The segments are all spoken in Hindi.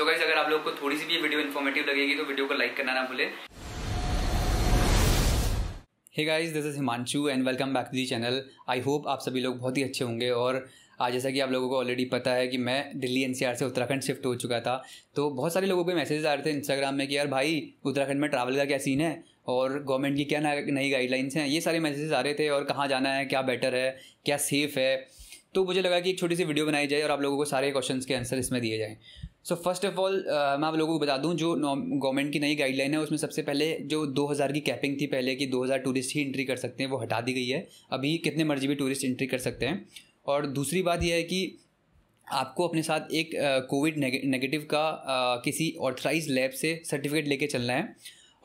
सो गाइज अगर आप लोग को थोड़ी सी भी वीडियो इन्फॉर्मेटिव लगेगी तो वीडियो को लाइक करना ना भूले hey guys this is Himanshu and welcome back to the channel I hope आप सभी लोग बहुत ही अच्छे होंगे और आज जैसा कि आप लोगों को ऑलरेडी पता है कि मैं दिल्ली एनसीआर से उत्तराखंड शिफ्ट हो चुका था तो बहुत सारे लोगों के मैसेजेस आ रहे थे इंस्टाग्राम में कि यार भाई उत्तराखंड में ट्रैवल का क्या सीन है और गवर्नमेंट की क्या नई गाइडलाइंस हैं ये सारे मैसेजेस आ रहे थे और कहाँ जाना है क्या बेटर है क्या सेफ़ है तो मुझे लगा कि एक छोटी सी वीडियो बनाई जाए और आप लोगों को सारे क्वेश्चन के आंसर इसमें दिए जाएँ सो फर्स्ट ऑफ ऑल मैं आप लोगों को बता दूं जो गवर्नमेंट की नई गाइडलाइन है उसमें सबसे पहले जो 2000 की कैपिंग थी पहले कि 2000 टूरिस्ट ही एंट्री कर सकते हैं वो हटा दी गई है अभी कितने मर्जी भी टूरिस्ट एंट्री कर सकते हैं और दूसरी बात यह है कि आपको अपने साथ एक कोविड uh, नेगेटिव का आ, uh, किसी ऑथराइज लैब से सर्टिफिकेट लेके चलना है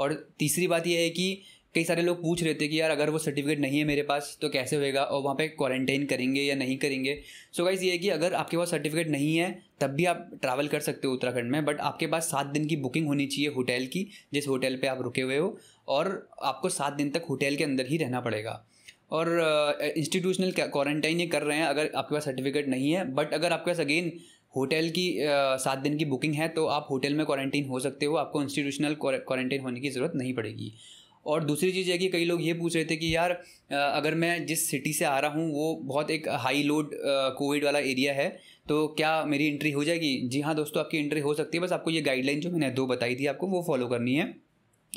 और तीसरी बात यह है कि कई सारे लोग पूछ रहे थे कि यार अगर वो सर्टिफिकेट नहीं है मेरे पास तो कैसे होएगा और वहाँ पे क्वारंटाइन करेंगे या नहीं करेंगे सो so गाइज़ ये है कि अगर आपके पास सर्टिफिकेट नहीं है तब भी आप ट्रैवल कर सकते हो उत्तराखंड में बट आपके पास सात दिन की बुकिंग होनी चाहिए होटल की जिस होटल पर आप रुके हुए हो और आपको सात दिन तक होटल के अंदर ही रहना पड़ेगा और इंस्टीट्यूशनल क्वारंटाइन ये कर रहे हैं अगर आपके पास सर्टिफिकेट नहीं है बट अगर आपके पास अगेन होटल की सात दिन की बुकिंग है तो आप होटल में क्वारंटाइन हो सकते हो आपको इंस्टीट्यूशनल क्वारंटाइन होने की ज़रूरत नहीं पड़ेगी और दूसरी चीज़ है कि कई लोग ये पूछ रहे थे कि यार अगर मैं जिस सिटी से आ रहा हूँ वो बहुत एक हाई लोड कोविड वाला एरिया है तो क्या मेरी एंट्री हो जाएगी जी हाँ दोस्तों आपकी एंट्री हो सकती है बस आपको ये गाइडलाइन जो मैंने दो बताई थी आपको वो फॉलो करनी है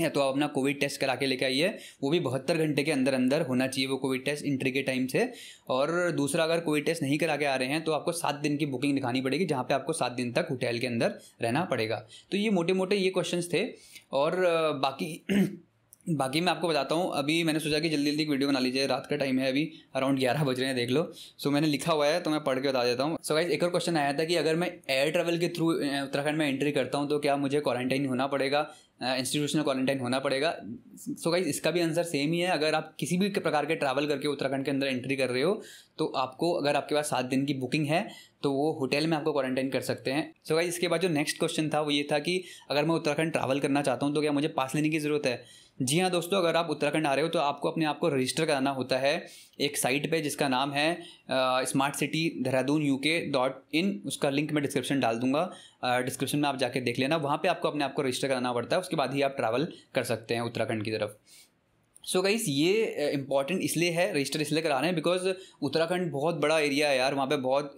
या तो आप अपना कोविड टेस्ट करा के लेके आइए वो भी बहत्तर घंटे के अंदर अंदर होना चाहिए वो कोविड टेस्ट इंट्री के टाइम से और दूसरा अगर कोविड टेस्ट नहीं करा के आ रहे हैं तो आपको सात दिन की बुकिंग दिखानी पड़ेगी जहाँ पे आपको सात दिन तक होटल के अंदर रहना पड़ेगा तो ये मोटे मोटे ये क्वेश्चन थे और बाकी बाकी मैं आपको बताता हूँ अभी मैंने सोचा कि जल्दी जल्दी वीडियो बना लीजिए रात का टाइम है अभी अराउंड ग्यारह बज रहे हैं देख लो सो मैंने लिखा हुआ है तो मैं पढ़ के बता देता हूँ सो गाइज एक और क्वेश्चन आया था कि अगर मैं एयर ट्रेवल के थ्रू उत्तराखंड में एंट्री करता हूँ तो क्या मुझे क्वारंटाइन होना पड़ेगा इंस्टीट्यूशनल क्वारंटाइन होना पड़ेगा सो गाइज इसका भी आंसर सेम ही है अगर आप किसी भी प्रकार के ट्रैवल करके उत्तराखंड के अंदर एंट्री कर रहे हो तो आपको अगर आपके पास सात दिन की बुकिंग है तो वो होटल में आपको क्वारंटाइन कर सकते हैं सो गाइज इसके बाद जो नेक्स्ट क्वेश्चन था वो ये था कि अगर मैं उत्तराखंड ट्रैवल करना चाहता हूँ तो क्या मुझे पास लेने की ज़रूरत है जी हाँ दोस्तों अगर आप उत्तराखंड आ रहे हो तो आपको अपने आप को रजिस्टर कराना होता है एक साइट पे जिसका नाम है smart city Dehradun U K dot in उसका लिंक मैं डिस्क्रिप्शन डाल दूंगा डिस्क्रिप्शन में आप जाके देख लेना वहाँ पे आपको अपने आप को रजिस्टर कराना पड़ता है उसके बाद ही आप ट्रैवल कर सकते हैं उत्तराखंड की तरफ सो गाइस ये इंपॉर्टेंट uh, इसलिए है रजिस्टर इसलिए करा रहे हैं बिकॉज उत्तराखंड बहुत बड़ा एरिया है यार वहाँ पे बहुत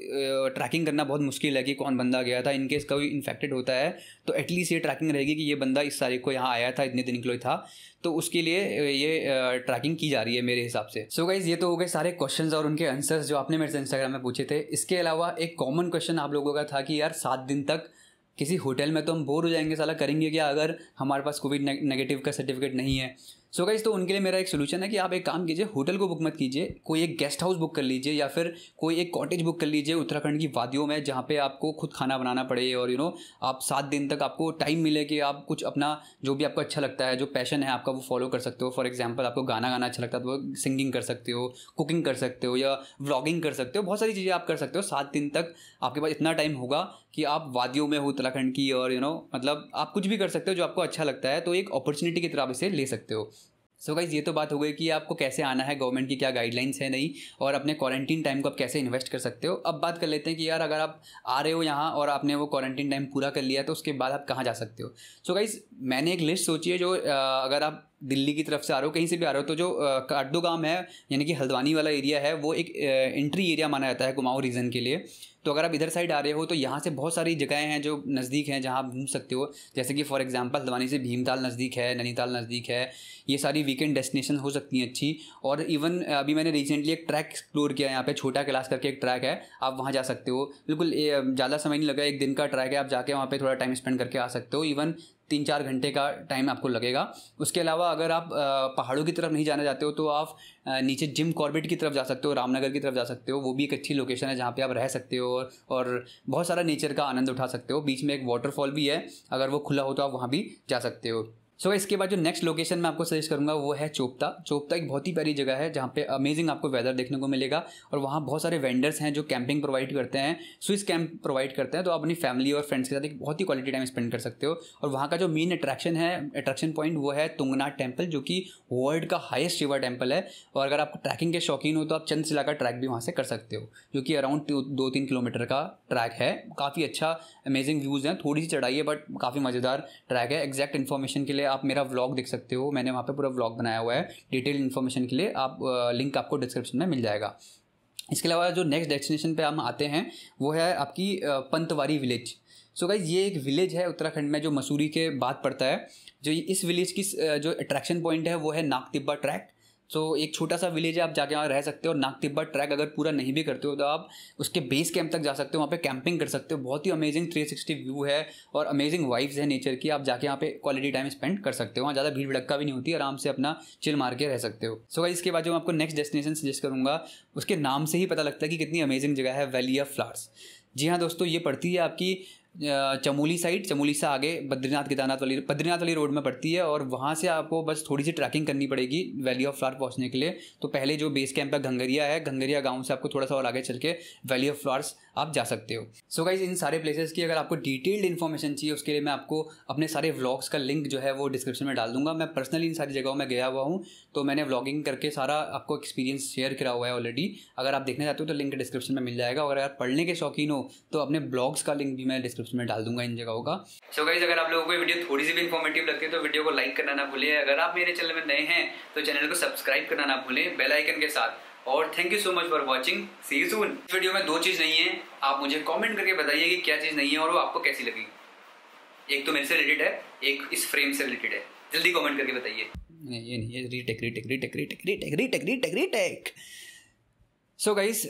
ट्रैकिंग uh, करना बहुत मुश्किल है कि कौन बंदा गया था इनकेस कोई इन्फेक्टेड होता है तो एटलीस्ट ये ट्रैकिंग रहेगी कि ये बंदा इस तारीख को यहाँ आया था इतने दिन के था तो उसके लिए uh, ये ट्रैकिंग की जा रही है मेरे हिसाब से सो so गाइज ये तो हो गए सारे क्वेश्चन और उनके आंसर्स जो आपने मेरे से इंस्टाग्राम में पूछे थे इसके अलावा एक कॉमन क्वेश्चन आप लोगों का था कि यार सात दिन तक किसी होटल में तो हम बोर हो जाएंगे साला करेंगे क्या अगर हमारे पास कोविड नेगेटिव का सर्टिफिकेट नहीं है सो गाइज तो उनके लिए मेरा एक सोल्यूशन है कि आप एक काम कीजिए होटल को बुक मत कीजिए कोई एक गेस्ट हाउस बुक कर लीजिए या फिर कोई एक कॉटेज बुक कर लीजिए उत्तराखंड की वादियों में जहाँ पे आपको खुद खाना बनाना पड़े और यू नो आप सात दिन तक आपको टाइम मिले कि आप कुछ अपना जो भी आपको अच्छा लगता है जो पैशन है आपका वो फॉलो कर सकते हो फॉर एग्जाम्पल आपको गाना गाना अच्छा लगता है तो सिंगिंग कर सकते हो कुकिंग कर सकते हो या व्लॉगिंग कर सकते हो बहुत सारी चीज़ें आप कर सकते हो सात दिन तक आपके पास इतना टाइम होगा कि आप वादियों में हो उत्तराखंड की और यू नो मतलब आप कुछ भी कर सकते हो जो आपको अच्छा लगता है तो एक अपॉर्चुनिटी की तरह आप इसे ले सकते हो सो so गाइज़ ये तो बात हो गई कि आपको कैसे आना है गवर्नमेंट की क्या गाइडलाइंस है नहीं और अपने क्वारंटीन टाइम को आप कैसे इन्वेस्ट कर सकते हो अब बात कर लेते हैं कि यार अगर आप आ रहे हो यहाँ और आपने वो क्वारंटीन टाइम पूरा कर लिया तो उसके बाद आप कहाँ जा सकते हो सो so गाइज़ मैंने एक लिस्ट सोची है जो अगर आप दिल्ली की तरफ से आ रहे हो कहीं से भी आ रहे हो तो जो काडोगाम है यानी कि हल्द्वानी वाला एरिया है वो एक एंट्री एरिया माना जाता है कुमाऊँ रीजन के लिए तो अगर आप इधर साइड आ रहे हो तो यहाँ से बहुत सारी जगहें हैं जो नज़दीक हैं जहाँ आप घूम सकते हो जैसे कि फॉर एग्जांपल हल्द्वानी से भीमताल नज़दीक है नैनीताल नज़दीक है ये सारी वीकेंड डेस्टिनेशन हो सकती हैं अच्छी और इवन अभी मैंने रिसेंटली एक ट्रैक एक्सप्लोर किया यहाँ पे छोटा क्लास करके एक ट्रैक है आप वहाँ जा सकते हो बिल्कुल ज़्यादा समय नहीं लगा एक दिन का ट्रैक है आप जाके वहाँ पर थोड़ा टाइम स्पेंड करके आ सकते हो इवन तीन चार घंटे का टाइम आपको लगेगा उसके अलावा अगर आप पहाड़ों की तरफ नहीं जाना चाहते हो तो आप नीचे जिम कॉर्बेट की तरफ जा सकते हो रामनगर की तरफ जा सकते हो वो भी एक अच्छी लोकेशन है जहाँ पे आप रह सकते हो और, और बहुत सारा नेचर का आनंद उठा सकते हो बीच में एक वाटरफॉल भी है अगर वो खुला हो तो आप वहाँ भी जा सकते हो सो so, इसके बाद जो नेक्स्ट लोकेशन मैं आपको सजेस्ट करूँगा वो है चोपता चोपता एक बहुत ही प्यारी जगह है जहाँ पे अमेजिंग आपको वेदर देखने को मिलेगा और वहाँ बहुत सारे वेंडर्स हैं जो कैंपिंग प्रोवाइड करते हैं स्विस कैंप प्रोवाइड करते हैं तो आप अपनी फैमिली और फ्रेंड्स के साथ एक बहुत ही क्वालिटी टाइम स्पेंड कर सकते हो और वहाँ का जो मेन अट्रैक्शन है अट्रैक्शन पॉइंट वो है तुंगनाथ टेम्पल जो कि वर्ल्ड का हाइस्ट रिवर टेम्पल है और अगर आप ट्रैकिंग के शौकीन हो तो आप चंदशिला का ट्रैक भी वहाँ से कर सकते हो जो कि अराउंड दो तीन किलोमीटर का ट्रैक है काफ़ी अच्छा अमेजिंग व्यूज़ हैं थोड़ी सी चढ़ाई है बट काफ़ी मज़ेदार ट्रैक है एग्जैक्ट इन्फॉर्मेशन के लिए आप मेरा व्लॉग देख सकते हो मैंने वहाँ पे पूरा व्लॉग बनाया हुआ है डिटेल इन्फॉर्मेशन के लिए आप लिंक आपको डिस्क्रिप्शन में मिल जाएगा इसके अलावा जो नेक्स्ट डेस्टिनेशन पे हम आते हैं वो है आपकी Pantwari village so so guys ये एक विलेज है उत्तराखंड में जो मसूरी के बाद पड़ता है जो इस विलेज की जो अट्रैक्शन पॉइंट है वो है नाग तिब्बा ट्रैक सो एक छोटा सा विलेज है आप जाके वहाँ रह सकते हो और नाग तिब्बा ट्रैक अगर पूरा नहीं भी करते हो तो आप उसके बेस कैंप तक जा सकते हो वहाँ पे कैंपिंग कर सकते हो बहुत ही अमेजिंग 360 व्यू है और अमेजिंग वाइब्स है नेचर की आप जाके यहाँ पे क्वालिटी टाइम स्पेंड कर सकते हो वहाँ ज़्यादा भीड़ भड़का भी नहीं होती आराम से अपना चिल मार के रह सकते हो सो so, इसके बाद जो मैं आपको नेक्स्ट डेस्टिनेशन सजेस्ट करूँगा उसके नाम से ही पता लगता है कि कितनी अमेजिंग जगह है वैली ऑफ फ्लावर्स जी हाँ दोस्तों ये पड़ती है आपकी चमोली साइड चमोली से आगे बद्रीनाथ केदारनाथ वाली बद्रीनाथ वाली रोड में पड़ती है और वहाँ से आपको बस थोड़ी सी ट्रैकिंग करनी पड़ेगी वैली ऑफ फ्लावर पहुँचने के लिए तो पहले जो बेस कैंप है घंगरिया है घंगरिया गाँव से आपको थोड़ा सा और आगे चल के वैली ऑफ फ्लावर्स आप जा सकते हो सो so गाइज इन सारे प्लेसेस की अगर आपको डिटेल्ड इन्फॉर्मेशन चाहिए उसके लिए मैं आपको अपने सारे व्लॉग्स का लिंक जो है वो डिस्क्रिप्शन में डाल दूंगा मैं पर्सनली इन सारी जगहों में गया हुआ हूँ तो मैंने व्लॉगिंग करके सारा आपको एक्सपीरियंस शेयर करा हुआ है ऑलरेडी अगर आप देखना चाहते हो तो लिंक डिस्क्रिप्शन में मिल जाएगा अगर आप पढ़ने के शौकीन हो तो अपने ब्लॉग्स का लिंक भी मैं डिस्क्रिप्शन में डाल दूंगा इन जगहों का सो गाइज अगर आप लोगों को वीडियो थोड़ी सी भी इन्फॉर्मेटिव लगती है तो वीडियो को लाइक करना ना भूलें अगर आप मेरे चैनल में नए हैं तो चैनल को सब्सक्राइब करना ना भूलें बेलाइकन के साथ और thank you so much for watching see soon इस वीडियो में दो चीज़ नहीं है आप मुझे कॉमेंट करके बताइए कि क्या चीज़ नहीं है और वो आपको कैसी लगी एक तो मेरे से रिलेटेड है एक इस फ्रेम से रिलेटेड है जल्दी कॉमेंट करके बताइए नहीं ये नहीं retake retake retake retake retake retake retake retake so guys